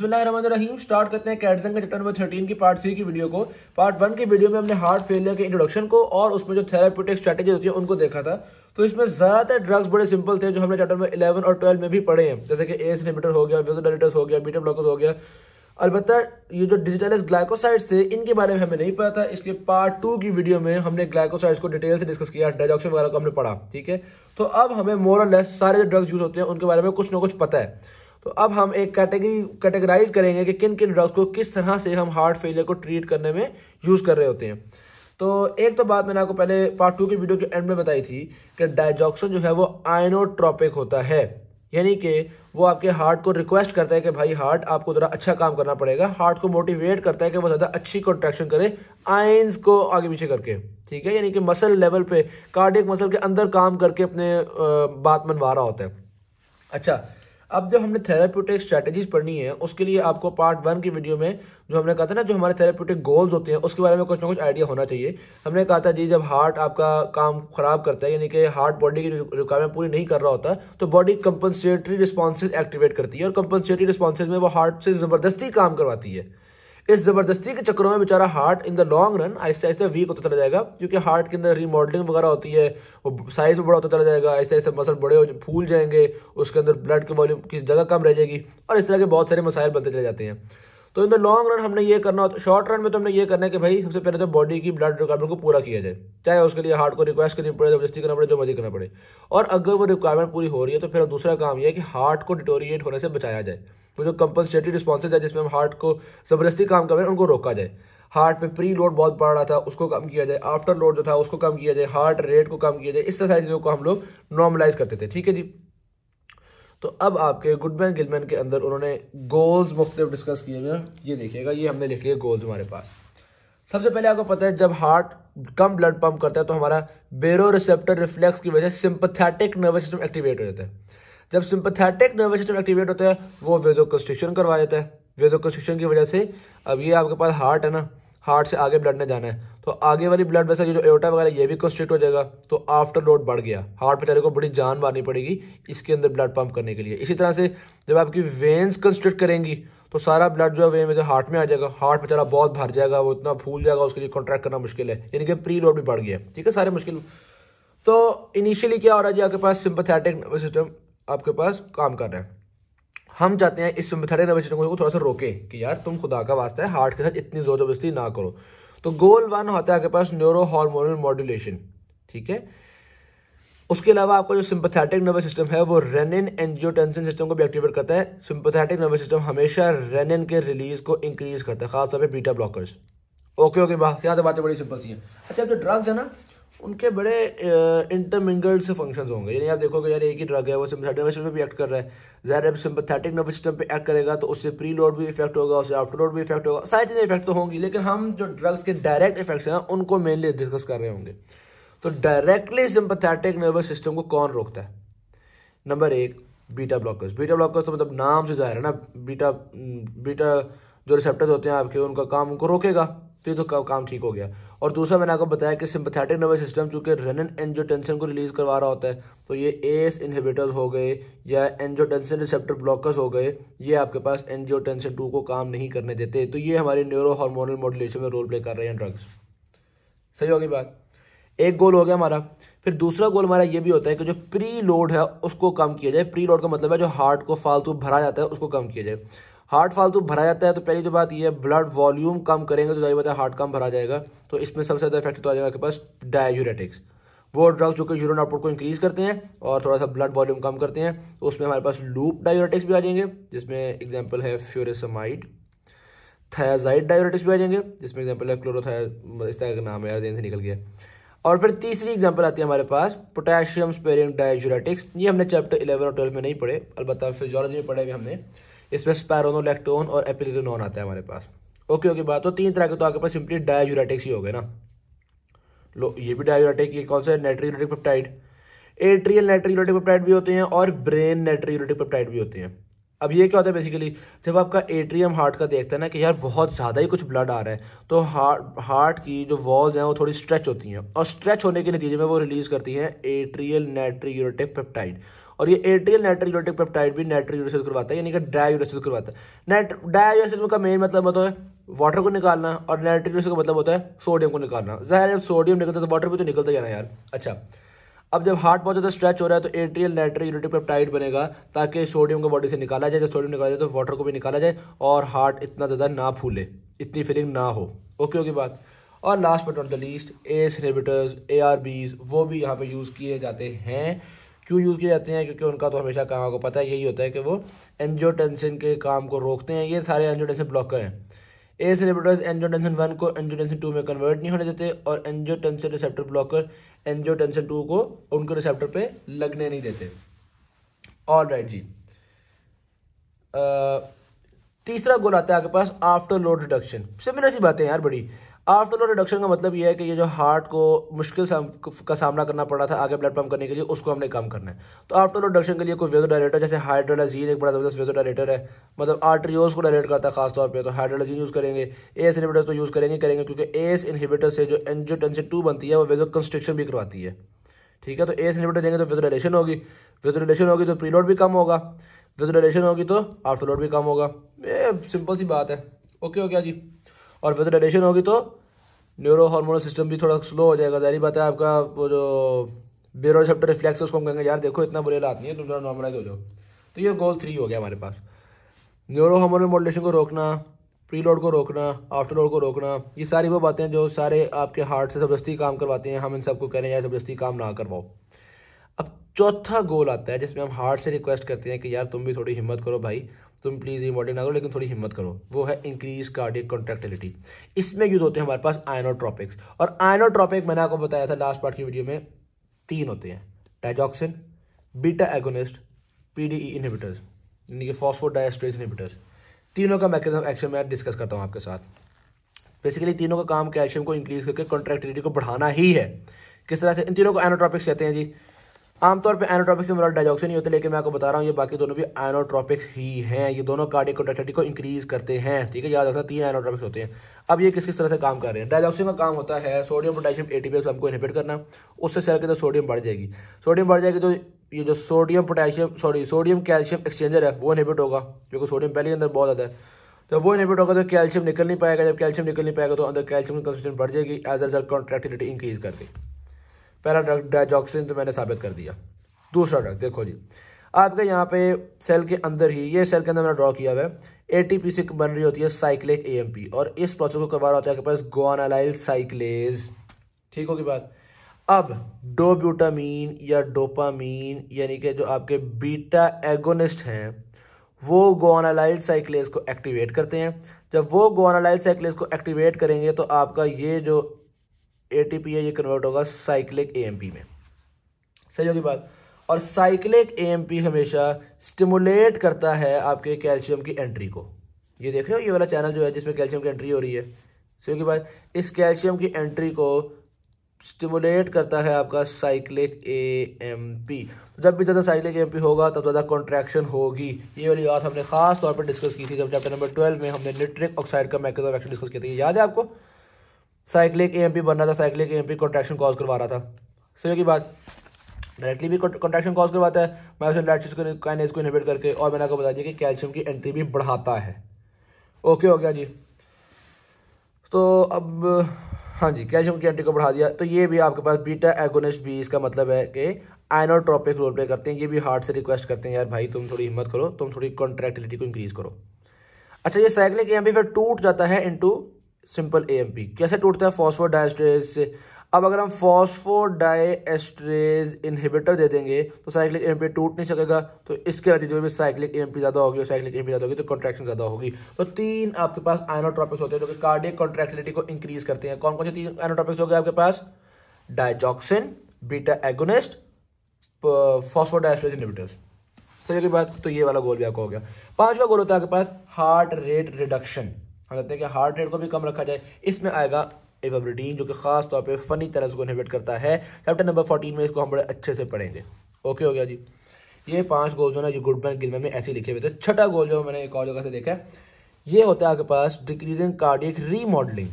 रहीम start करते हैं Katzung का चैप्टर नंबर थर्टीन की पार्ट थ्री की वीडियो को पार्ट वन की वीडियो में हमने हार्ट फेलियर के इंट्रोडक्शन को और उसमें जो थेरापेटिक स्ट्रेटेजी होती है उनको देखा था तो इसमें ज़्यादातर ड्रग्स बड़े सिंपल थे जो हमने चैप्टर नंबर इलेवन और ट्वेल्व में भी पढ़े हैं जैसे कि एस इनिबिटर हो गया वेजोडाइटस हो गया बीटा ब्लॉकर्स हो गया अलबत् ये जो डिजिटल ग्लाइकोसाइड्स थे इनके बारे में हमें नहीं पता था इसलिए पार्ट टू की वीडियो में हमने ग्लाइकोसाइड्स को डिटेल से डिस्कस किया डाइजॉक्सिन वगैरह को हमने पढ़ा ठीक है तो अब हमें और लेस सारे जो ड्रग्स यूज होते हैं उनके बारे में कुछ ना कुछ पता है तो अब हम एक कैटेगरी कैटेगराइज करेंगे कि किन किन ड्रग्स को किस तरह से हम हार्ट फेलियर को ट्रीट करने में यूज़ कर रहे होते हैं तो एक तो बात मैंने आपको पहले पार्ट टू की वीडियो के एंड में बताई थी कि डाइजॉक्सन जो है वो आयनोट्रॉपिक होता है यानी कि वो आपके हार्ट को रिक्वेस्ट करता है कि भाई हार्ट आपको ज़रा अच्छा काम करना पड़ेगा हार्ट को मोटिवेट करता है कि वो ज़्यादा अच्छी कॉन्ट्रैक्शन करे आइंस को आगे पीछे करके ठीक है यानी कि मसल लेवल पे कार्डियक मसल के अंदर काम करके अपने बात मनवा रहा होता है अच्छा अब जब हमने थेराप्यूटिक स्ट्रैटेजीज पढ़नी है उसके लिए आपको पार्ट वन की वीडियो में जो हमने कहा था ना जो हमारे थेरापटिक गोल्स होते हैं उसके बारे में कुछ ना कुछ आइडिया होना चाहिए हमने कहा था जी जब हार्ट आपका काम खराब करता है यानी कि हार्ट बॉडी की रिक्वायरमेंट पूरी नहीं कर रहा होता तो बॉडी कंपनसेटरी रिस्पॉन्सेज एक्टिवेट करती है और कंपनसेटरी रिस्पॉन्सेज में वो हार्ट से ज़बरदस्ती काम करवाती है इस ज़बरदस्ती के चक्करों में बेचारा heart in the long run आहिस्ते आहिस्ते वीक होता चला जाएगा क्योंकि हार्ट के अंदर रीमॉडलिंग वगैरह होती है वो साइज़ में बड़ा होता चला जाएगा ऐसे ऐसे मसल बड़े हो फूल जाएंगे उसके अंदर ब्लड की वॉल्यूम की जगह कम रह जाएगी और इस तरह के बहुत सारे मसाइल बनते चले जाते हैं तो इन द लॉन्ग रन हमने ये करना होता शॉर्ट रन में तो हमने ये करना है कि भाई सबसे पहले तो बॉडी की ब्लड रिक्वायरमेंट को पूरा किया जाए चाहे उसके लिए हार्ट को रिक्वेस्ट करनी पड़े जबरदस्ती करना पड़े जो मर्जी करना पड़े और अगर वो रिक्वायरमेंट पूरी हो रही है तो फिर दूसरा काम यह है कि हार्ट को डिटोरिएट होने से बचाया जाए वो जो कंपनसेटरी रिस्पॉन्स है जिसमें हम हार्ट को ज़बरदस्ती काम कर रहे हैं उनको रोका जाए हार्ट पे प्री लोड बहुत बढ़ रहा था उसको कम किया जाए आफ्टर लोड जो था उसको कम किया जाए हार्ट रेट को कम किया जाए इस तरह सारी चीज़ों को हम लोग नॉर्मलाइज करते थे ठीक है जी तो अब आपके गुडमैन गिलमैन के अंदर उन्होंने गोल्स मुख्तलिफ डिस्कस किए हुए ये देखिएगा ये हमने लिख लिया गोल्स हमारे पास सबसे पहले आपको पता है जब हार्ट कम ब्लड पम्प करता है तो हमारा बेरो रिसेप्टर रिफ्लेक्स की वजह से सिंपथेटिक नर्वस सिस्टम एक्टिवेट हो जाता है जब सिंपथेटिक नर्वस सिस्टम एक्टिवेट होता है वो वेजो कंस्ट्रिक्शन करवा देता है वेजो कंस्ट्रिक्शन की वजह से अब ये आपके पास हार्ट है ना हार्ट से आगे ब्लड ने जाना है तो आगे वाली ब्लड वैसा जो एयोटा वगैरह ये भी कंस्ट्रिक्ट हो जाएगा तो आफ्टर लोड बढ़ गया हार्ट बेचारे को बड़ी जान मारनी पड़ेगी इसके अंदर ब्लड पंप करने के लिए इसी तरह से जब आपकी वेन्स कंस्ट्रिक्ट करेंगी तो सारा ब्लड जो है वेन में हार्ट में आ जाएगा हार्ट बेचारा बहुत भर जाएगा वो इतना फूल जाएगा उसके लिए कॉन्ट्रैक्ट करना मुश्किल है यानी कि प्री लोड भी बढ़ गया ठीक है सारे मुश्किल तो इनिशियली क्या हो रहा है जी आपके पास सिंपथेटिक सिस्टम आपके पास काम कर रहे हैं हम चाहते हैं इस थर्ड इनोवेशन को थोड़ा सा रोके कि यार तुम खुदा का वास्ता है हार्ट के साथ इतनी जोर जबरदस्ती ना करो तो गोल वन होता है आपके पास न्यूरो हार्मोनल मॉड्यूलेशन ठीक है उसके अलावा आपका जो सिंपथेटिक नर्वस सिस्टम है वो रेनिन एंजियोटेंसिन सिस्टम को भी एक्टिवेट करता है सिंपथेटिक नर्वस सिस्टम हमेशा रेनिन के रिलीज को इंक्रीज करता है खासतौर पर बीटा ब्लॉकर्स ओके ओके बात बातें बड़ी सिंपल सी हैं अच्छा जो ड्रग्स है ना उनके बड़े इंटरमिंगल्ड से फंक्शन होंगे यानी आप देखोगे यार एक ही ड्रग है वो सिम्पथेटिक नर्वस सिस्टम पे भी एक्ट कर रहा है ज़ाहिर है सिम्पथेटिक नर्वस सिस्टम पे एक्ट करेगा तो उससे प्री लोड भी इफेक्ट होगा उससे आफ्टर लोड भी इफेक्ट होगा सारी चीज़ें इफेक्ट तो होंगी लेकिन हम जो ड्रग्स के डायरेक्ट इफेक्ट्स हैं उनको मेनली डिस्कस कर रहे होंगे तो डायरेक्टली सिम्पथेटिक नर्वस सिस्टम को कौन रोकता है नंबर एक बीटा ब्लॉकर्स बीटा ब्लॉकर्स तो मतलब नाम से ज़ाहिर है ना बीटा बीटा जो रिसेप्टर्स होते हैं आपके उनका काम उनको रोकेगा तो ये तो काम ठीक हो गया और दूसरा मैंने आपको बताया कि सिंपथेटिक नर्वस सिस्टम चूँकि रेनन एंजोटेंसन को रिलीज़ करवा रहा होता है तो ये एस इनहिबिटर्स हो गए या एंजोटेंसन रिसेप्टर ब्लॉकर्स हो गए ये आपके पास एंजियोटेंसन टू को काम नहीं करने देते तो ये हमारे न्यूरो हार्मोनल मॉडुलेशन में रोल प्ले कर रहे हैं ड्रग्स सही होगी बात एक गोल हो गया हमारा फिर दूसरा गोल हमारा ये भी होता है कि जो प्री लोड है उसको कम किया जाए प्री लोड का मतलब है जो हार्ट को फालतू भरा जाता है उसको कम किया जाए हार्ट फालतू भरा जाता है तो पहली जो बात यह है ब्लड वॉल्यूम कम करेंगे तो जाहिर बात है हार्ट कम भरा जाएगा तो इसमें सबसे ज़्यादा इफेक्टिव तो आ जाएगा आपके पास डायजूरेटिक्स वो ड्रग्स जो कि यूरिन आउटपुट को इंक्रीज़ करते हैं और थोड़ा सा ब्लड वॉल्यूम कम करते हैं तो उसमें हमारे पास लूप डायोरेटिक्स भी आ जाएंगे जिसमें एग्जाम्पल है फ्यूरेसमाइड थायाजाइड डायोरेटिक्स भी आ जाएंगे जिसमें एग्जाम्पल है क्लोरोथाय इस तरह का नाम है से निकल गया और फिर तीसरी एग्जाम्पल आती है हमारे पास पोटेशियम स्पेरिंग डायजूरेटिक्स ये हमने चैप्टर इलेवन और ट्वेल्व में नहीं पढ़े अलबत्त फिजोलॉजी में पढ़े हुए हमने इसमें स्पैरोनोलेक्टोन और एपिलिनोन आता है हमारे पास ओके ओके बात तो तीन तरह के तो आपके पास सिंपली डायोयूरेटिक्स ही हो गए ना लो ये भी डायोयूरेटिक ये कौन सा है natriuretic peptide atrial natriuretic peptide भी होते हैं और ब्रेन नेट्रीटिक पेप्टाइड भी होते हैं अब ये क्या होता है बेसिकली जब आपका एट्रियम हार्ट का देखते हैं ना कि यार बहुत ज़्यादा ही कुछ ब्लड आ रहा है तो हार्ट हार्ट की जो वॉल्स हैं वो थोड़ी स्ट्रेच होती हैं और स्ट्रेच होने के नतीजे में वो रिलीज़ करती हैं एट्रियल नेट्रीयूरेटिक पेप्टाइड और ये एट्रियल नाइट्रोयूरेटिक पेप्टाइड भी नाइट्रोयूरेसिस करवाता है यानी कि डायूरेसिस करवाता है नाइट डायूरेसिस का मेन मतलब होता है वाटर को निकालना और नाइट्रोयूरेसिस का मतलब होता है सोडियम को निकालना जहर जब सोडियम निकलता है तो वाटर भी तो निकलता जाना यार अच्छा अब जब हार्ट बहुत ज़्यादा स्ट्रेच हो रहा है तो एट्रियल नाइट्रो यूरेटिक पेप्टाइड बनेगा ताकि सोडियम को बॉडी से निकाला जाए जब सोडियम निकाला जाए तो वाटर को भी निकाला जाए और हार्ट इतना ज़्यादा ना फूले इतनी फीलिंग ना हो ओके ओके बात और last but not the least ACE inhibitors A R वो भी यहाँ पे यूज़ किए जाते हैं क्यों यूज़ किए जाते हैं क्योंकि उनका तो हमेशा काम आपको पता है यही होता है कि वो एनजियोटेंसिन के काम को रोकते हैं ये सारे एनजियोटेंसिन ब्लॉकर हैं ए रिसेप्टर्स एनजियोटेंसिन वन को एनजियोटेंसिन टू में कन्वर्ट नहीं होने देते और angiotensin receptor blocker angiotensin two को उनके रिसेप्टर पर लगने नहीं देते ऑल राइट right, जी आ, तीसरा गोल आता है आपके पास आफ्टर लोड रिडक्शन सिमिलर सी बातें यार बड़ी आफ्टर लोड रिडक्शन का मतलब यह है कि ये जो हार्ट को मुश्किल साम, का सामना करना पड़ा था आगे ब्लड पम्प करने के लिए उसको हमने कम करना है तो आफ्टर लोड रिडक्शन के लिए कुछ वेजो डायरेटर जैसे हाइड्रोलाजीन एक बड़ा ज़बरदस्त वेजो डायरेटर है मतलब आर्ट्रियोज को डायरेट करता है खासतौर पर तो हाइड्रोलाजीन यूज़ करेंगे एस इनहिबिटर्स तो यूज़ करेंगे करेंगे क्योंकि एस इनहिबिटर से जो एनजियोटेंसिन टू बनती है वो वेजो कंस्ट्रिक्शन भी करवाती है ठीक है तो एस इनहिबिटर देंगे तो विजोलेशन होगी विजोलेशन होगी तो प्रीलोड भी कम होगा विजोलेशन होगी तो आफ्टर लोड भी कम होगा ये सिंपल सी बात है ओके हो गया जी और डाइजेशन होगी तो न्यूरो हार्मोनल सिस्टम भी थोड़ा स्लो हो जाएगा जारी बात है आपका वो जो बेरोसेप्टर रिफ्लेक्स है उसको हम कहेंगे यार देखो इतना बुरे रात नहीं है तुम थोड़ा नॉर्मलाइज हो जाओ तो ये गोल थ्री हो गया हमारे पास न्यूरो हार्मोनल मॉडलेशन को रोकना प्री लोड को रोकना आफ्टर लोड को रोकना ये सारी वो बातें जो सारे आपके हार्ट से जबरदस्ती काम करवाते हैं हम इन सबको कह रहे हैं यार जबरदस्ती काम ना करवाओ अब चौथा गोल आता है जिसमें हम हार्ट से रिक्वेस्ट करते हैं कि यार तुम भी थोड़ी हिम्मत करो भाई तुम प्लीज़ ये ना करो लेकिन थोड़ी हिम्मत करो वो है इंक्रीज कार्डिक कॉन्ट्रेक्टिलिटी इसमें यूज़ होते हैं हमारे पास आयनोट्रॉपिक्स और आयनोट्रॉपिक मैंने आपको बताया था लास्ट पार्ट की वीडियो में तीन होते हैं digoxin beta agonist PDE inhibitors यानी कि फॉस्फोडाइस्ट्रेज इनहिबिटर्स तीनों का मैकेनिज्म एक्शन मैं डिस्कस करता हूँ आपके साथ बेसिकली तीनों का काम कैल्शियम को इंक्रीज करके कॉन्ट्रेक्टिलिटी को बढ़ाना ही है किस तरह से इन तीनों को एनोट्रॉपिक्स कहते हैं जी आमतौर पर एनोट्रॉपिक्स में मेरा डाइजॉक्सिन नहीं होते लेकिन मैं आपको बता रहा हूँ ये बाकी दोनों भी एनोट्रॉपिक्स ही हैं ये दोनों कार्डिक कॉन्टेक्टिटी को इंक्रीज करते हैं ठीक है याद रखना तीन एनोट्रॉपिक्स होते हैं अब ये किस किस तरह से काम कर रहे हैं डाइजॉक्सिन का काम होता है सोडियम पोटेशियम एटीपीएस हमको इनहिबिट करना उससे सेल के अंदर सोडियम बढ़ जाएगी सोडियम बढ़ जाएगी तो ये जो sodium potassium sorry sodium calcium exchanger है वो इनहिबिट होगा क्योंकि सोडियम पहले के अंदर बहुत ज़्यादा है तो वो इनहिबिट होगा तो कैल्शियम निकल नहीं पाएगा जब कैल्शियम निकल नहीं पाएगा तो अंदर कैल्शियम की बढ़ जाएगी as a result contractility increase करके पहला डाइजॉक्सिन तो मैंने साबित कर दिया दूसरा ड्रग देखो जी आपके यहाँ पे सेल के अंदर ही ये सेल के अंदर मैंने ड्रॉ किया हुआ है एटीपी से बन रही होती है साइक्लिक एएमपी और इस प्रोसेस को करवा रहा होता है आपके पास गोनालाइल साइक्लेज ठीक होगी बात अब डोब्यूटामीन या डोपामीन यानी कि जो आपके बीटा एगोनिस्ट हैं वो गोनालाइल साइक्लेज को एक्टिवेट करते हैं जब वो गोनालाइल साइक्लेज को एक्टिवेट करेंगे तो आपका ये जो एटीपी है ये कन्वर्ट होगा साइक्लिक एएमपी में सही होगी बात और साइक्लिक एएमपी हमेशा स्टिमुलेट करता है आपके कैल्शियम की एंट्री को ये देख रहे हो ये वाला चैनल जो है जिसमें कैल्शियम की एंट्री हो रही है सही होगी बात इस कैल्शियम की एंट्री को स्टिमुलेट करता है आपका साइक्लिक ए एम पी जब भी ज़्यादा साइक्लिक ए एम पी होगा तब ज़्यादा कॉन्ट्रैक्शन होगी ये वाली बात हमने खास तौर पर डिस्कस की थी जब चैप्टर नंबर ट्वेल्व में हमने न्यूट्रिक ऑक्साइड का ऑफ एक्शन डिस्कस किया था याद है आपको साइक्लिक ए बन रहा था साइक्लिक ए कॉन्ट्रैक्शन कॉज करवा रहा था सही की बात डायरेक्टली भी कॉन्ट्रैक्शन कॉज करवाता है मैं उसने लाइट को काइनेस करके और मैंने आपको बता दिया कि कैल्शियम की एंट्री भी बढ़ाता है ओके हो गया जी तो अब हाँ जी कैल्शियम की एंट्री को बढ़ा दिया तो ये भी आपके पास बीटा एगोनिस भी इसका मतलब है कि आइनोट्रॉपिक रोल प्ले करते हैं ये भी हार्ट से रिक्वेस्ट करते हैं यार भाई तुम थोड़ी हिम्मत करो तुम थोड़ी कॉन्ट्रैक्टिलिटी को इंक्रीज़ करो अच्छा ये साइक्लिक एम फिर टूट जाता है इनटू सिंपल ए कैसे टूटता है फॉस्फो से अब अगर हम फॉस्फो इनहिबिटर दे देंगे तो साइक्लिक एम टूट नहीं सकेगा तो इसके नतीजे में भी साइक्लिक एम ज़्यादा होगी और साइक्लिक एम ज़्यादा होगी तो कॉन्ट्रैक्शन ज़्यादा होगी तो तीन आपके पास आइनोट्रॉपिक्स होते हैं जो कि कार्डिक कॉन्ट्रैक्टिलिटी को इंक्रीज करते हैं कौन कौन से तीन आइनोट्रॉपिक्स हो गए आपके पास digoxin beta agonist phosphodiesterase inhibitors सही की बात तो ये वाला गोल भी आपका हो गया पांचवा गोल होता है आपके पास हार्ट रेट रिडक्शन हम कहते हैं कि हार्ट रेट को भी कम रखा जाए इसमें आएगा एवब्रिटीन जो कि खास तौर पे फ़नी तरह को इनहिबिट करता है चैप्टर नंबर फोर्टीन में इसको हम बड़े अच्छे से पढ़ेंगे ओके हो गया जी ये पांच गोल जो ना ये गुडमैन गिलमैन में ऐसे लिखे हुए थे छठा गोल जो मैंने एक और जगह से देखा है ये होता है आपके पास डिक्रीजिंग कार्डियक रीमॉडलिंग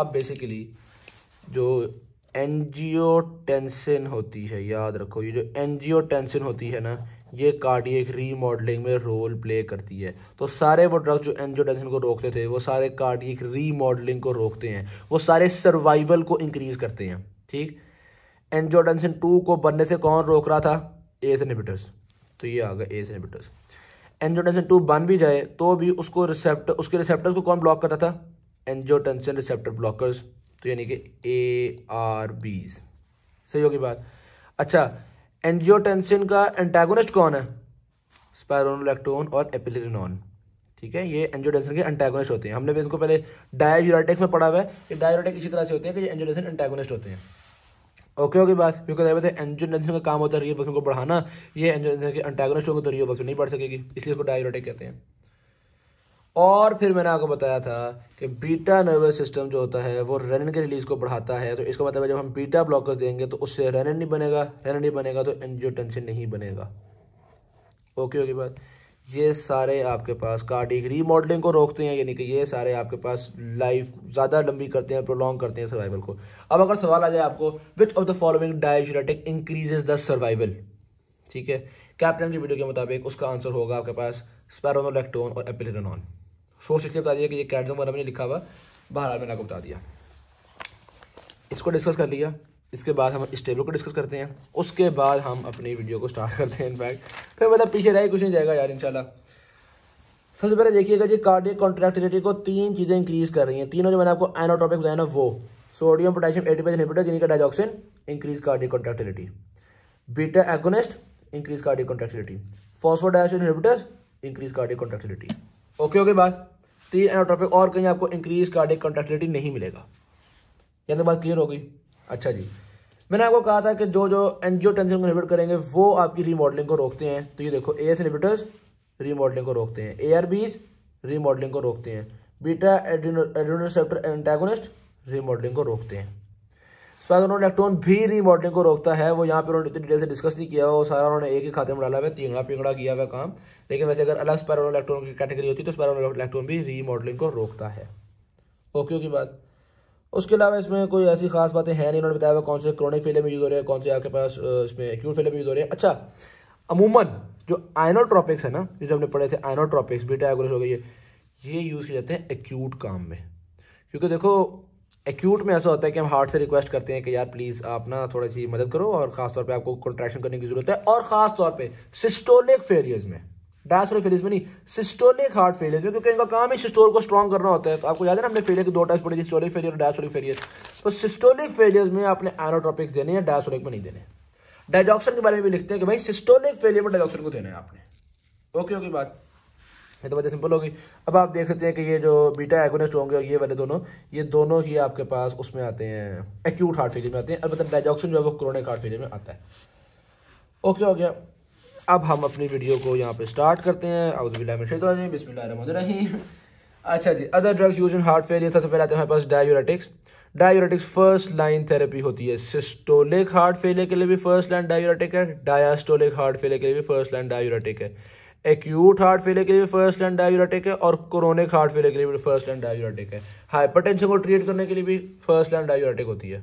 अब बेसिकली जो एनजियोटेंसिन होती है याद रखो ये जो एनजियोटेंसिन होती है ना ये कार्डियक रीमॉडलिंग में रोल प्ले करती है तो सारे वो ड्रग्स जो एंजियोटेंशन को रोकते थे वो सारे कार्डियक रीमॉडलिंग को रोकते हैं वो सारे सर्वाइवल को इंक्रीज करते हैं ठीक एंजियोटेंशन टू को बनने से कौन रोक रहा था एस इनहिबिटर्स तो ये आ गए एस इनहिबिटर्स एंजियोटेंशन टू बन भी जाए तो भी उसको रिसेप्टर उसके रिसेप्टर्स को कौन ब्लॉक करता था एंजियोटेंशन रिसेप्टर ब्लॉकर्स तो यानी कि ए आर बीज सही होगी बात अच्छा एंजियोटेंसिन का एंटेगोनिस्ट कौन है स्पायरोनोलेक्टोन और एपिलिनॉन ठीक है ये एंजियोटेंसिन के एंटेगोनिस्ट होते हैं हमने भी इनको पहले डायोजराटिक्स में पढ़ा हुआ है ये डायोरेटिक इसी तरह से होते हैं कि एंजियोटेंसिन एंटेगोनिस्ट होते हैं ओके ओके बात क्योंकि बताए बताए एंजियोटेंसिन का काम होता है रियोबक्सिन को बढ़ाना ये एंजियोटेंसिन के एंटेगोनिस्ट होंगे तो रियोबक्सिन नहीं बढ़ सकेगी इसलिए इसको डायोरेटिक कहते हैं और फिर मैंने आपको बताया था कि बीटा नर्वस सिस्टम जो होता है वो रेनिन के रिलीज को बढ़ाता है तो इसका मतलब है जब हम बीटा ब्लॉकर्स देंगे तो उससे रेनिन नहीं बनेगा रेनिन नहीं बनेगा तो एंजियोटेंसिन नहीं बनेगा ओके ओके बात ये सारे आपके पास कार्डिक रीमॉडलिंग को रोकते हैं यानी कि ये सारे आपके पास लाइफ ज़्यादा लंबी करते हैं प्रोलॉन्ग करते हैं सर्वाइवल को अब अगर सवाल आ जाए आपको which of the following diuretic increases the survival ठीक है कैप्टन की वीडियो के मुताबिक उसका आंसर होगा आपके पास स्पैरोनोलेक्टोन और एपिलिनॉन सोर्स इसलिए बता दिया कि ये कैटजोम वाला मैंने लिखा हुआ बाहर मैंने आपको बता दिया इसको डिस्कस कर लिया इसके बाद हम इस टेबल को डिस्कस करते हैं उसके बाद हम अपनी वीडियो को स्टार्ट करते हैं इनफैक्ट फिर मतलब पीछे रह कुछ नहीं जाएगा यार इनशाला सबसे पहले देखिएगा जी कार्डिक कॉन्ट्रैक्टिलिटी को तीन चीज़ें इंक्रीज़ कर रही हैं तीनों जो मैंने आपको एनोटॉपिक बताया ना वो सोडियम पोटेशियम एटीपेज इनहिबिटर्स यानी digoxin increase cardiac contractility beta agonist increase cardiac contractility phosphodiesterase inhibitors increase cardiac contractility okay okay बात तीन एनोट्रॉपिक और कहीं आपको इंक्रीज कार्डिक कॉन्ट्रैक्टिलिटी नहीं मिलेगा यानी तो बात क्लियर हो गई अच्छा जी मैंने आपको कहा था कि जो जो एनजियो टेंशन को रिपीट करेंगे वो आपकी रीमॉडलिंग को रोकते हैं तो ये देखो ए एस रिपीटर्स रीमॉडलिंग को रोकते हैं ए आर बीज रीमॉडलिंग को रोकते हैं बीटा एडिनोसेप्टर एंटेगोनिस्ट रीमॉडलिंग को रोकते हैं तो उन्होंने इलेक्ट्रॉन भी रिमॉडलिंग को रोकता है वो यहाँ पर उन्होंने इतनी डिटेल से डिस्कस नहीं किया वो सारा उन्होंने एक ही खाते में डाला हुआ है तींगड़ा पिंगड़ा किया हुआ काम लेकिन वैसे अगर अलग स्पैर इलेक्ट्रॉन की कैटेगरी होती है तो स्पैर इलेक्ट्रॉन भी रीमॉडलिंग को रोकता है ओके की बात उसके अलावा इसमें कोई ऐसी खास बातें हैं नहीं उन्होंने बताया हुआ कौन से क्रोनिक फेले में यूज़ हो रहे हैं कौन से आपके पास इसमें एक्यूट फेले में यूज़ हो रहे हैं अच्छा अमूमन जो आइनोट्रॉपिक्स है ना जो हमने पढ़े थे आइनोट्रॉपिक्स बीटा एग्रोस हो गई है ये यूज़ किए जाते हैं एक्यूट काम में क्योंकि देखो एक्यूट में ऐसा होता है कि हम हार्ट से रिक्वेस्ट करते हैं कि यार प्लीज़ आप ना थोड़ी सी मदद करो और खास तौर पे आपको कॉन्ट्रैक्शन करने की ज़रूरत है और ख़ास तौर पे सिस्टोलिक फेलियर्स में डायस्टोलिक फेलियर्स में नहीं सिस्टोलिक हार्ट फेलियर्स में क्योंकि इनका काम ही सिस्टोल को स्ट्रॉन्ग करना होता है तो आपको याद है ना हमने फेलियर के दो टाइप्स पड़े सिस्टोलिक फेलियर और डायस्टोलिक फेलियर तो सिस्टोलिक फेलियर्स में आपने एनोट्रॉपिक्स देने हैं डायस्टोलिक में नहीं देने डायजॉक्सन के बारे में भी लिखते हैं कि भाई सिस्टोलिक फेलियर में डायजॉक्सन को देना है आपने ओके ओके बात ये तो वजह सिंपल होगी अब आप देख सकते हैं कि ये जो बीटा एगोनिस्ट होंगे और ये वाले दोनों ये दोनों ही आपके पास उसमें आते हैं एक्यूट हार्ट फेलियर में आते हैं अलबत्त डाइजॉक्सिन जो है वो क्रोनिक हार्ट फेलियर में आता है ओके हो गया अब हम अपनी वीडियो को यहाँ पे स्टार्ट करते हैं अवजिलाजी बिस्मिल्लाम अच्छा जी other drugs use in heart failure सबसे पहले आते हैं हमारे पास diuretics diuretics first line therapy होती है सिस्टोलिक हार्ट फेलियर के लिए भी फर्स्ट लाइन डायूरेटिक है डायास्टोलिक हार्ट फेलियर के लिए भी फर्स्ट लाइन डायूरेटिक है एक्यूट हार्ट फेलियर के लिए फर्स्ट लाइन डायूरेटिक है और क्रोनिक हार्ट फेलियर के लिए भी फर्स्ट लाइन डायूरेटिक है हाइपरटेंशन को ट्रीट करने के लिए भी फर्स्ट लाइन डायूरेटिक होती है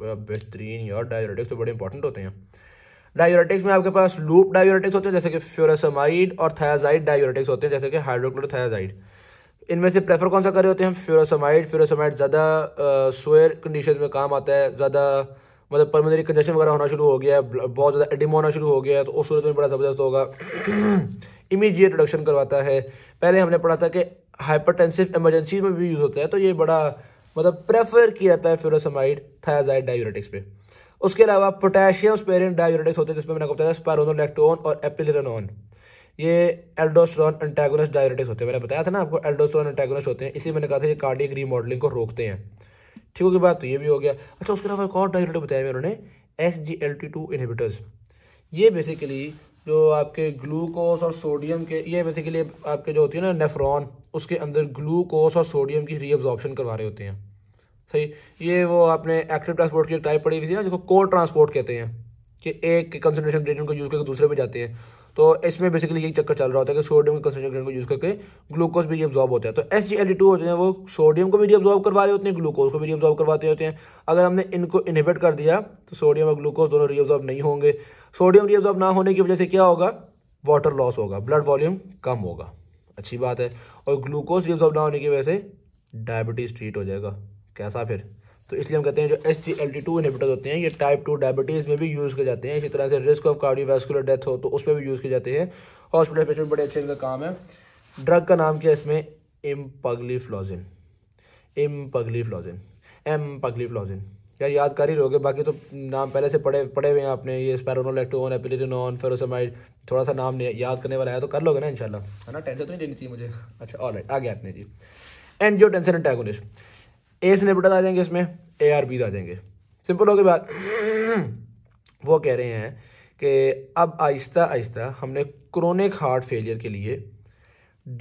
बेहतरीन यार डायूरेटिक्स तो बड़े इंपॉर्टेंट होते हैं डायूरेटिक्स में आपके पास लूप डायूरेटिक्स होते हैं जैसे कि फ्योरासमाइड और थायाजाइड डायूरेटिक्स होते हैं जैसे कि हाइड्रोक्लोरोथायाजाइड इनमें से प्रेफर कौन सा करे होते हैं फ्योरासमाइड फ्योरासमाइड ज़्यादा सोयर कंडीशन में काम आता है ज़्यादा मतलब परमानेंट कंजेशन वगैरह होना शुरू हो गया है बहुत ज़्यादा एडिमा होना शुरू हो गया है तो उस सूरत में बड़ा ज़बरदस्त होगा इमीजिएट रिडक्शन करवाता है पहले हमने पढ़ा था कि हाइपरटेंसिव एमरजेंसी में भी यूज़ होता है तो ये बड़ा मतलब प्रेफर किया जाता है फ्यूरोसमाइड थायाजाइड डायोरेटिक्स पे उसके अलावा पोटेशियम स्पेरियन डायोरेटिक्स होते हैं जिसमें मैंने बताया स्पारोनोलेक्टोन और एपिलरनॉन ये एल्डोस्ट्रॉन एंटेगोनस डायोरेटिक्स होते हैं मैंने बताया था ना आपको एल्डोस्ट्रॉन एंटेगोनस होते हैं इसी मैंने कहा था ये कार्डिक रीमॉडलिंग को रोकते हैं ठीक होगी बात तो ये भी हो गया अच्छा उसके अलावा एक और ड्रग बताया मैं उन्होंने S G L T two inhibitors ये बेसिकली जो आपके ग्लूकोस और सोडियम के ये बेसिकली आपके जो होती है ना नेफ्रॉन उसके अंदर ग्लूकोस और सोडियम की रीअब्जॉर्बन करवा रहे होते हैं सही ये वो आपने एक्टिव ट्रांसपोर्ट की टाइप पड़ी हुई थी ना जिसको कोर ट्रांसपोर्ट कहते हैं कि एक कंसनट्रेशन ग्रेडियंट को यूज़ करके दूसरे पे जाते हैं तो इसमें बेसिकली यही चक्कर चल रहा होता है कि सोडियम के कंसनट्रेशन को यूज़ करके ग्लूकोज भी एब्जॉर्ब होता है तो एस जी एल टू होते हैं वो सोडियम को भी एब्जॉर्ब करवा रहे होते हैं ग्लूकोज को भी एब्जॉर्ब करवाते होते हैं अगर हमने इनको इनहिबिट कर दिया तो सोडियम और ग्लूकोज दोनों रीअब्जॉर्ब नहीं होंगे सोडियम रीअब्जॉर्ब ना होने की वजह से क्या होगा वाटर लॉस होगा ब्लड वॉल्यूम कम होगा अच्छी बात है और ग्लूकोज रीअब्जॉर्ब ना होने की वजह से डायबिटीज़ ट्रीट हो जाएगा कैसा फिर तो इसलिए हम कहते हैं जो S G L T two inhibitors होते हैं ये टाइप टू डायबिटीज़ में भी यूज़ किए जाते हैं इसी तरह से रिस्क ऑफ कार्डियोवैस्कुलर डेथ हो तो उसमें भी यूज़ किए जाते हैं हॉस्पिटल पेशेंट बड़े अच्छे इनका काम है ड्रग का नाम क्या है इसमें इम्पगलीफ्लॉजिन इम्पगलीफ्लॉजिन एम्पगलीफ्लॉजिन यार याद कर ही रहोगे बाकी तो नाम पहले से पढ़े पढ़े हुए हैं आपने ये स्पेरोनोलेक्टोन एपिलिटिनॉन फेरोसामाइड थोड़ा सा नाम याद करने वाला है तो कर लोगे ना इंशाल्लाह है ना टेंशन तो नहीं देनी थी मुझे अच्छा ऑलराइट आ गया आपने हैं जी एनजियोटेंसिन एंटेगोनिस्ट ए सिनेबिटस आ जाएंगे इसमें ए आर बीज आ जाएंगे सिंपल हो गई बात वो कह रहे हैं कि अब आहिस्ता आहिस्ता हमने क्रोनिक हार्ट फेलियर के लिए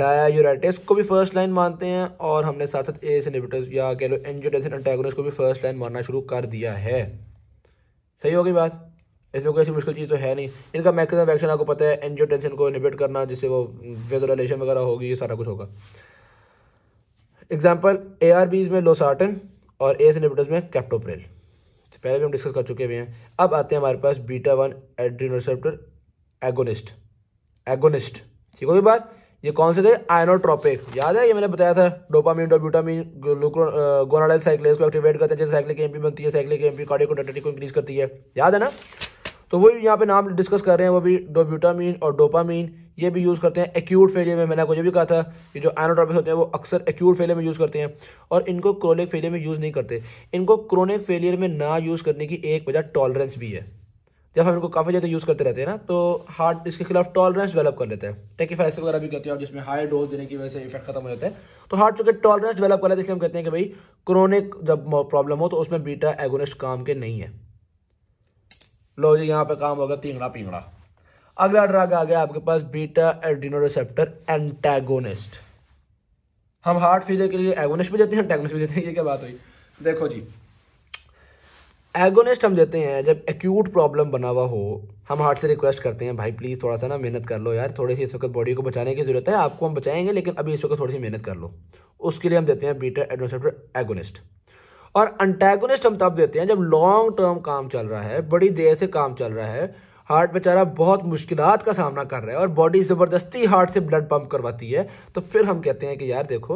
डायाटिस को भी फर्स्ट लाइन मानते हैं और हमने साथ साथ ए सिनेबिटस या कह लो एंजोटेंसिन एंटेगोनिस्ट को भी फर्स्ट लाइन मानना शुरू कर दिया है सही होगी बात इसमें कोई ऐसी मुश्किल चीज़ तो है नहीं इनका मैकेनिज्म एक्शन आपको पता है एनजियो को इनिबिट करना जिससे वो वेजोलेशन वगैरह होगी ये सारा कुछ होगा एग्जाम्पल ए आर बीज में लोसार्टन और एस इनिबिटर्स में कैप्टोप्रेल तो पहले भी हम डिस्कस कर चुके हुए हैं अब आते हैं हमारे पास beta one adrenoceptor agonist agonist ठीक होगी बात ये कौन से थे आयनोट्रॉपिक याद है ये मैंने बताया था डोपामीन डोब्यूटामीन गोनाडल साइक्लेस को एक्टिवेट करते हैं जैसे साइक्लिक एमपी बनती है साइक्लिक एमपी कार्डियोकोडेटिटी को इंक्रीज करती है याद है ना तो वही यहाँ पे नाम डिस्कस कर रहे हैं वो भी डोब्यूटामीन और डोपामीन ये भी यूज़ करते हैं एक्यूट फेलियर में मैंने आपको ये भी कहा था कि जो एनोट्रॉपिक्स होते हैं वो अक्सर एक्यूट फेलियर में यूज़ करते हैं और इनको क्रोनिक फेलियर में यूज़ नहीं करते इनको क्रोनिक फेलियर में ना यूज़ करने की एक वजह टॉलरेंस भी है जब हम इनको काफ़ी ज़्यादा यूज़ करते रहते हैं ना तो हार्ट इसके खिलाफ टॉलरेंस डेवलप कर लेते हैं टेकिफाइस वगैरह भी कहते हैं आप जिसमें हाई डोज देने की वजह से इफेक्ट खत्म हो जाता है तो हार्ट चूँकि टॉलरेंस डेवलप कर लेते हैं इसलिए हम कहते हैं कि भाई क्रोनिक जब प्रॉब्लम हो तो उसमें बीटा एगोनिस्ट काम के नहीं है लो जी यहाँ पे काम होगा तींगड़ा पिंगड़ा अगला ड्रग आ गया आपके पास बीटा रिसेप्टर एंटेगोनिस्ट हम हार्ट फेलियर के लिए एगोनिस्ट भी देते हैं एंटेगोनिस्ट भी देते हैं ये क्या बात हुई देखो जी एगोनिस्ट हम देते हैं जब एक्यूट प्रॉब्लम बना हुआ हो हम हार्ट से रिक्वेस्ट करते हैं भाई प्लीज़ थोड़ा सा ना मेहनत कर लो यार थोड़ी सी इस वक्त बॉडी को बचाने की ज़रूरत है आपको हम बचाएंगे लेकिन अभी इस वक्त थोड़ी सी मेहनत कर लो उसके लिए हम देते हैं बीटा एडमिनिस्ट्रेटर एगोनिस्ट और अंटेगोनिस्ट हम तब देते हैं जब लॉन्ग टर्म काम चल रहा है बड़ी देर से काम चल रहा है हार्ट बेचारा बहुत मुश्किल का सामना कर रहा है और बॉडी ज़बरदस्ती हार्ट से ब्लड पंप करवाती है तो फिर हम कहते हैं कि यार देखो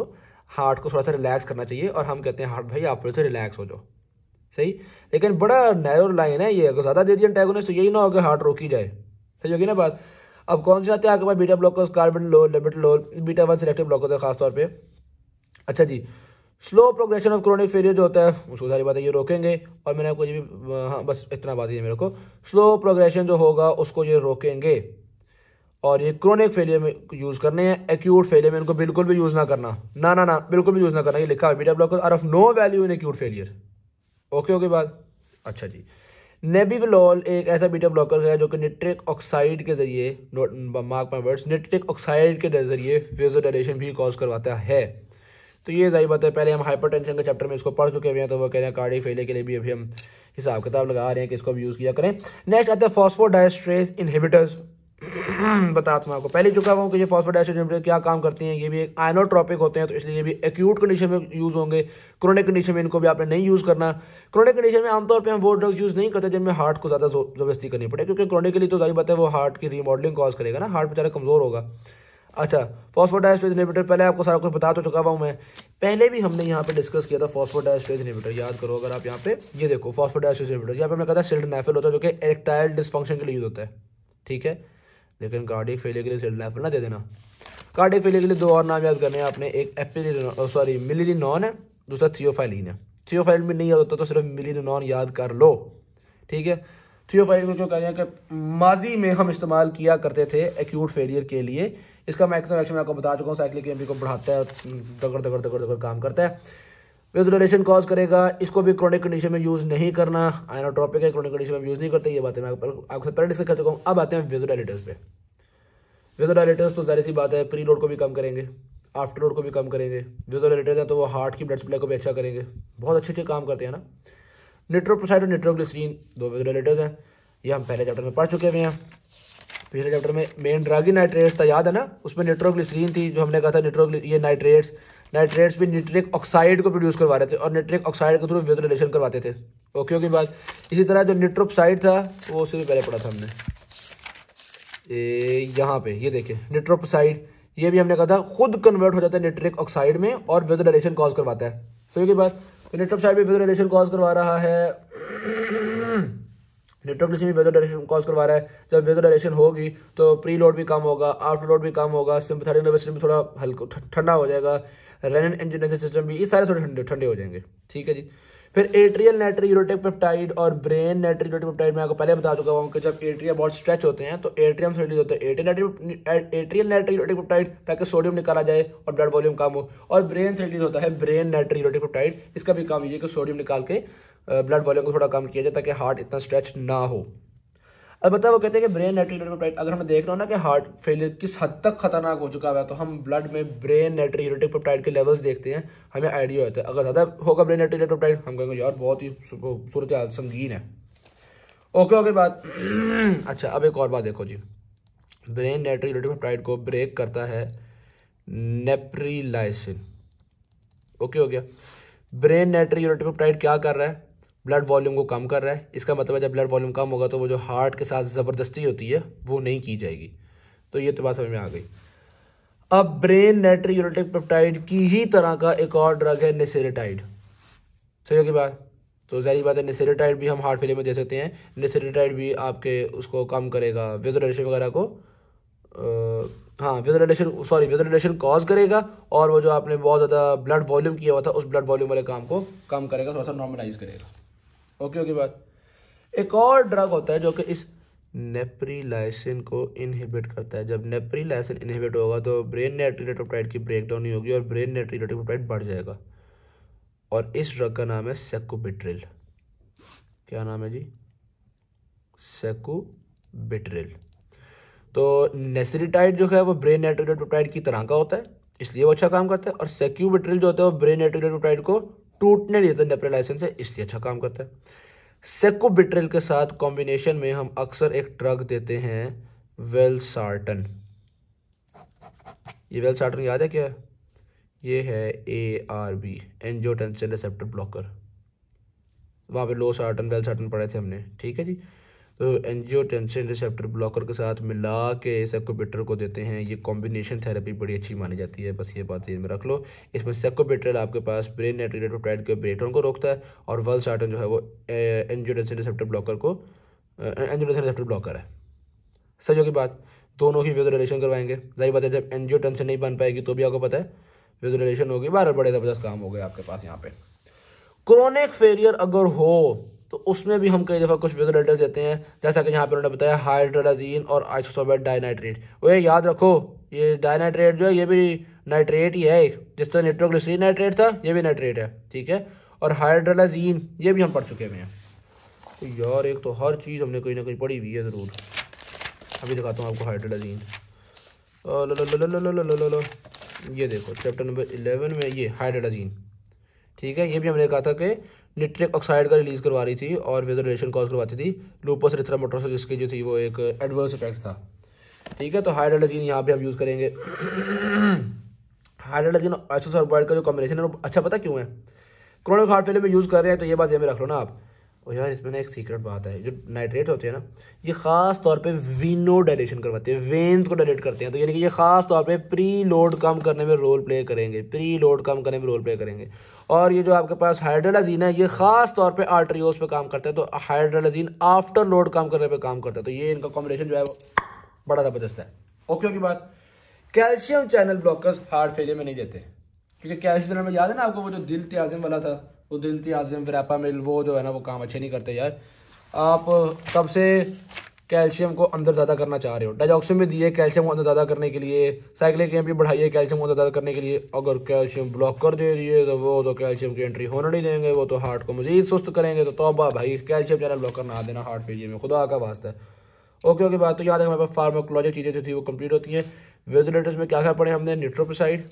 हार्ट को थोड़ा सा रिलैक्स करना चाहिए और हम कहते हैं हार्ट भाई आप थोड़े से रिलैक्स हो जाओ सही लेकिन बड़ा नैरो लाइन है ये अगर ज़्यादा दे दिया तो यही ना होगा हार्ट रोकी जाए सही होगी ना बात अब कौन से आते हैं आपके पास बीटा ब्लॉकर्स कार्बन लो लिमिट लो बीटा वन सेलेक्टिव ब्लॉकर्स है खासतौर पर अच्छा जी slow progression of chronic failure जो होता है उसको सारी बातें ये रोकेंगे और मैंने कुछ भी हाँ बस इतना बात ही मेरे को स्लो प्रोग्रेशन जो होगा उसको ये रोकेंगे और ये क्रोनिक फेलियर में यूज़ करने हैं एक्यूट फेलियर में इनको बिल्कुल भी यूज़ ना करना ना ना ना बिल्कुल भी यूज़ ना करना ये लिखा है beta blockers of no value in acute failure okay okay बात अच्छा जी नेबीवलॉल एक ऐसा बीटा ब्लॉकर है जो कि निट्रिक ऑक्साइड के जरिए mark my words nitric oxide के जरिए वेजोडाइलेशन भी कॉज करवाता है तो ये जाहिर बात है पहले हम हाइपरटेंशन के चैप्टर में इसको पढ़ चुके हुए हैं तो वो कह रहे हैं कार्डिक फेले के लिए भी अभी हम हिसाब किताब लगा रहे हैं कि इसको भी यूज़ किया करें नेक्स्ट आते हैं फॉस्फोडाइस्ट्रेस इनहिबिटर्स बताता हूँ आपको पहले चुका हुआ कि ये फॉस्फोडाइस्ट्रेस इनहिबिटर क्या काम करती हैं ये भी एक आइनोट्रॉपिक होते हैं तो इसलिए ये भी एक्यूट कंडीशन में यूज़ होंगे क्रोनिक कंडीशन में इनको भी आपने नहीं यूज़ करना क्रोनिक कंडीशन में आमतौर पर हम वो ड्रग्स यूज़ नहीं करते जिनमें हार्ट को ज़्यादा जबरदस्ती करनी पड़े क्योंकि क्रोनिकली तो जाहिर बात है वो हार्ट की रीमॉडलिंग कॉज करेगा ना हार्ट बेचारा कमज़ोर होगा अच्छा फॉस्फोडाइस्ट्रेज इनिबिटर पहले आपको सारा कुछ बता तो चुका हुआ मैं पहले भी हमने यहाँ पे डिस्कस किया था फॉस्फोडाइस्ट्रेज इनिबिटर याद करो अगर आप यहाँ पे ये देखो फॉस्फोडाइस्ट्रेज इनिबिटर यहाँ पे हमने कहा था सिल्ड नैफिल होता है जो कि इरेक्टाइल डिस्फंक्शन के लिए यूज होता है ठीक है लेकिन कार्डिक फेलियर के लिए सिल्ड नैफिल ना दे देना कार्डिक फेलियर के लिए दो और नाम याद करने हैं आपने एक एपिलिन सॉरी नॉन है दूसरा थियोफाइलिन है थियोफाइलिन भी नहीं याद होता तो सिर्फ मिलिनॉन याद कर लो ठीक है थियोफाइलिन को क्या हैं कि माजी में हम इस्तेमाल किया करते थे एक्यूट फेलियर के लिए इसका मैक्सिमम एक्शन तो मैं आपको बता चुका हूँ साइक्लिक एम को बढ़ाता है हम्म, दगड़ दगड़ दगड़ दगड़ काम करता है विदोलेशन कॉज करेगा इसको भी क्रोनिक कंडीशन में यूज़ नहीं करना आइनोट्रॉपिक है क्रोनिक कंडीशन में यूज़ नहीं करते ये बातें मैं आपसे पहले डिस्कस कर चुका हूँ अब आते हैं विजोडाइलेटर्स पे विजोडाइलेटर्स तो जारी सी बात है प्री लोड को भी कम करेंगे आफ्टर लोड को भी कम करेंगे विजोडाइलेटर्स हैं तो वो हार्ट की ब्लड सप्लाई को भी अच्छा करेंगे बहुत अच्छे अच्छे काम करते हैं ना निट्रोप्रोसाइड और निट्रोग्लिसरीन दो विजोडाइलेटर्स हैं ये हम पहले चैप्टर में पढ़ चुके हुए हैं पिछले चैप्टर में मेन ड्रग ही नाइट्रेट्स था याद है ना उसमें नेट्रोग्लिसरीन थी जो हमने कहा था निट्रोग्लिस ये नाइट्रेट्स नाइट्रेट्स भी निट्रिक ऑक्साइड को प्रोड्यूस करवा रहे थे और निट्रिक ऑक्साइड के थ्रू वेथोलेशन करवाते थे ओके ओके बात इसी तरह जो निट्रोपसाइड था वो उससे भी पहले पढ़ा था हमने यहाँ पे ये देखिए निट्रोपसाइड ये भी हमने कहा था खुद कन्वर्ट हो जाता है निट्रिक ऑक्साइड में और वेथोलेशन कॉज करवाता है सही की बात तो निट्रोपसाइड भी वेथोलेशन कॉज करवा रहा है नेट्रोग्लिसमिक वेदर डायरेक्शन कॉज करवा रहा है जब वेदर डायरेक्शन होगी तो प्री लोड भी कम होगा आफ्टर लोड भी कम होगा सिम्पथेटिक नर्वस सिस्टम भी थोड़ा हल्का ठंडा हो जाएगा रेनन एंजिनेशन सिस्टम भी ये सारे थोड़े ठंडे ठंडे हो जाएंगे ठीक है जी फिर एट्रियल नेट्री यूरोटिक पेप्टाइड और ब्रेन नेट्री यूरोटिक पेप्टाइड मैं आपको पहले बता चुका हूँ कि जब एट्रिया बहुत स्ट्रेच होते हैं तो एट्रियम से होते हैं एट्रियल नेट्री यूरोटिक पेप्टाइड ताकि सोडियम निकाला जाए और ब्लड वॉल्यूम कम हो और ब्रेन से होता है ब्रेन नेट्री यूरोटिक पेप्टाइड इसका भी काम ये कि सोडियम निकाल के ब्लड वॉल्यूम को थोड़ा कम किया जाए ताकि हार्ट इतना स्ट्रेच ना हो अलबत्त वो कहते हैं कि ब्रेन नेट्री पेप्टाइड अगर हम देख रहे हो ना कि हार्ट फेलियर किस हद तक खतरनाक हो चुका हुआ है तो हम ब्लड में ब्रेन नेट्री यूरेटिक पेप्टाइड के लेवल्स देखते हैं हमें आइडिया होता है अगर ज़्यादा होगा ब्रेन नेट्री पेप्टाइड हम कहेंगे यार बहुत ही सूरत संगीन है ओके ओके बात अच्छा अब एक और बात देखो जी ब्रेन यूरेटिक पेप्टाइड को ब्रेक करता है नेप्रीलाइसिन ओके हो गया ब्रेन नेट्री यूरेटिक पेप्टाइड क्या कर रहा है ब्लड वॉल्यूम को कम कर रहा है इसका मतलब है जब ब्लड वॉल्यूम कम होगा तो वो जो हार्ट के साथ ज़बरदस्ती होती है वो नहीं की जाएगी तो ये तो बात समझ में आ गई अब ब्रेन नेटरी यूनिटिक पेप्टाइड की ही तरह का एक और ड्रग है नेसेरेटाइड सही होगी बात तो जहरी बात है नेसेरेटाइड भी हम हार्ट फेलियर में दे सकते हैं नेसेरेटाइड भी आपके उसको कम करेगा वेजोरेशन वगैरह को आ, हाँ वेजोरेशन सॉरी वेजोरेशन कॉज करेगा और वो जो आपने बहुत ज़्यादा ब्लड वॉल्यूम किया हुआ था उस ब्लड वॉल्यूम वाले काम को कम करेगा थोड़ा सा नॉर्मलाइज करेगा ओके ओके बात एक और ड्रग होता है जो कि इस नेप्रीलाइसिन को इनहिबिट करता है जब नेप्रीलाइसिन इनहिबिट होगा तो ब्रेन नेट्रीलेटोप्टाइड की ब्रेकडाउन ही होगी और ब्रेन नेट्रीलेटोप्टाइड बढ़ जाएगा और इस ड्रग का नाम है सेकोबिट्रिल क्या नाम है जी सेकोबिट्रिल तो नेसरीटाइड जो है वो ब्रेन नेट्रीलेटोप्टाइड की तरह का होता है इसलिए वो अच्छा काम करता है और सेक्यूबिट्रिल जो होता है वो ब्रेन नेट्रीलेटोप्टाइड को टूटने नहीं देता नेपरा लाइसेंस है इसलिए अच्छा काम करता है सेको के साथ कॉम्बिनेशन में हम अक्सर एक ड्रग देते हैं वेलसार्टन ये वेलसार्टन याद है क्या ये है A R B angiotensin receptor blocker वहाँ पे लो सार्टन वेल सार्टन पढ़े थे हमने ठीक है जी तो एनजीओ टेंशन रिसेप्टर ब्लॉकर के साथ मिला के सेकोपेटर को देते हैं ये कॉम्बिनेशन थेरेपी बड़ी अच्छी मानी जाती है बस ये बात ध्यान में रख लो इसमें सेकोपेटर आपके पास ब्रेन नेटरेट के ब्रेटोन को रोकता है और वल साटन जो है वो एनजियो टेंशन रिसेप्टर ब्लॉकर को एनजियो टेंशन रिसेप्टर ब्लॉकर है सही की बात दोनों की विजुअलाइजेशन करवाएंगे जाहिर बात है जब एनजियो टेंशन नहीं बन पाएगी तो भी आपको पता है विजुअलाइजेशन होगी बारह बड़े ज़बरदस्त काम हो गए आपके पास यहाँ पे क्रोनिक फेलियर अगर हो तो उसमें भी हम कई दफ़ा कुछ एड्रेस देते हैं जैसा कि यहाँ पर उन्होंने बताया हाइड्रोलाजीन और आइसोसोबेट डाइनाइट्रेट वो ये याद रखो ये डाइनाइट्रेट जो है ये भी नाइट्रेट ही है एक जिस तरह नेट्रोग्लिसरीन नाइट्रेट था ये भी नाइट्रेट है ठीक है और हाइड्रोलाजीन ये भी हम पढ़ चुके हैं तो यार एक तो हर चीज़ हमने कहीं ना कहीं पढ़ी हुई है ज़रूर अभी दिखाता हूँ आपको हाइड्रोलाजीन ये देखो चैप्टर नंबर इलेवन में ये हाइड्रोलाजीन ठीक है ये भी हमने कहा था कि निट्रिक ऑक्साइड का रिलीज करवा रही थी और वेजोलेशन कॉज करवाती थी लूपस रिथरा मोटरसो जिसकी जो थी वो एक एडवर्स इफेक्ट था ठीक है तो हाइड्रोलाजीन यहाँ पे हम यूज़ करेंगे और आइसोसर्बाइड का जो कॉम्बिनेशन है वो अच्छा पता क्यों है क्रोनिक हार्ट फेलियर में यूज़ कर रहे हैं तो ये बात ये में रख लो ना आप और यार इसमें ना एक सीक्रेट बात है जो नाइट्रेट होते हैं ना ये ख़ास तौर पे वीनो डायलेशन करवाते हैं वेंस को डायलेट करते हैं तो यानी कि ये ख़ास तौर पे प्री लोड कम करने में रोल प्ले करेंगे प्री लोड कम करने में रोल प्ले करेंगे और ये जो आपके पास हाइड्रोलाजीन है ये ख़ास तौर पर आर्ट्रियोस पर काम करता है तो हाइड्रोलाजीन आफ्टर लोड कम करने पर काम करता है तो ये इनका कॉम्बिनेशन जो है वो बड़ा ज़बरदस्त है ओके की बात calcium channel blockers heart failure में नहीं देते क्योंकि कैल्शियम चैनल में याद है ना आपको वो जो दिल त्याजम वाला था वो दिल थी आजिम मिल वो जो है ना वो काम अच्छे नहीं करते यार आप तब से कैल्शियम को अंदर ज़्यादा करना चाह रहे हो डाइजॉक्सिन भी दिए कैल्शियम को अंदर ज़्यादा करने के लिए साइकिले एम भी बढ़ाइए कैल्शियम को अंदर ज़्यादा करने के लिए अगर कैल्शियम ब्लॉक कर दे रही है तो वो तो कैल्शियम की एंट्री होने नहीं देंगे वो तो हार्ट को मजीद सुस्त करेंगे तो तोबा भाई कैल्शियम ज़्यादा ब्लॉक करना आ देना हार्ट फेलियर में खुदा का वास्ता है ओके ओके बात तो याद है हमारे पास फार्मोकोलॉजिक चीज़ें जो थी वो कम्प्लीट होती हैं वेजिलेटर्स में क्या क्या पढ़े हमने न्यूट्रोपिसाइड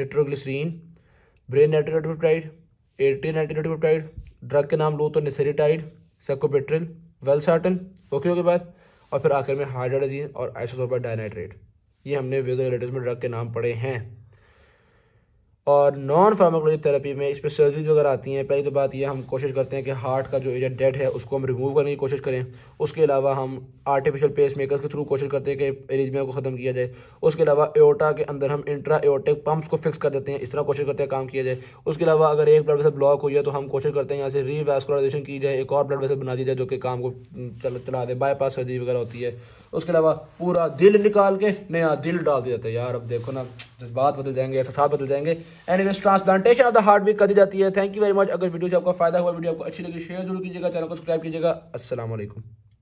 निट्रोग्लिसरीन ब्रेन नेट्रोपेप्टाइड एटीन एटीनोटिपेप्टाइड ड्रग के नाम लो तो nesiritide sacubitril valsartan okay okay बाद और फिर आखिर में हाइड्रोजीन और आइसोसोपर डायनाइट्रेट ये हमने वेगो में ड्रग के नाम पड़े हैं और नॉन फार्माकोलॉजी थेरेपी में इस पर सर्जरीज वगैरह आती हैं पहली तो बात यह हम कोशिश करते हैं कि हार्ट का जो एरिया डेड है उसको हम रिमूव करने की कोशिश करें उसके अलावा हम आर्टिफिशियल पेस मेकर्स के थ्रू कोशिश करते हैं कि एरिजमिया को ख़त्म किया जाए उसके अलावा एओटा के अंदर हम इंट्रा एओटिक पम्प्स को फिक्स कर देते हैं इस तरह कोशिश करते हैं काम किया जाए उसके अलावा अगर एक ब्लड वेसल ब्लॉक हुई है तो हम कोशिश करते हैं यहाँ से रीवैस्कुलराइजेशन की जाए एक और ब्लड वेसल बना दी जाए जो कि काम को चला दे बाईपास सर्जरी वगैरह होती है उसके अलावा पूरा दिल निकाल के नया दिल डाल दिया जाता है यार अब देखो ना जज्बात बदल जाएंगे एहसास बदल जाएंगे anyways transplantation of the heart भी कर दी जाती है थैंक यू वेरी मच अगर वीडियो से आपको फायदा हुआ वीडियो आपको अच्छी लगी शेयर जरूर कीजिएगा चैनल को सब्सक्राइब कीजिएगा असलम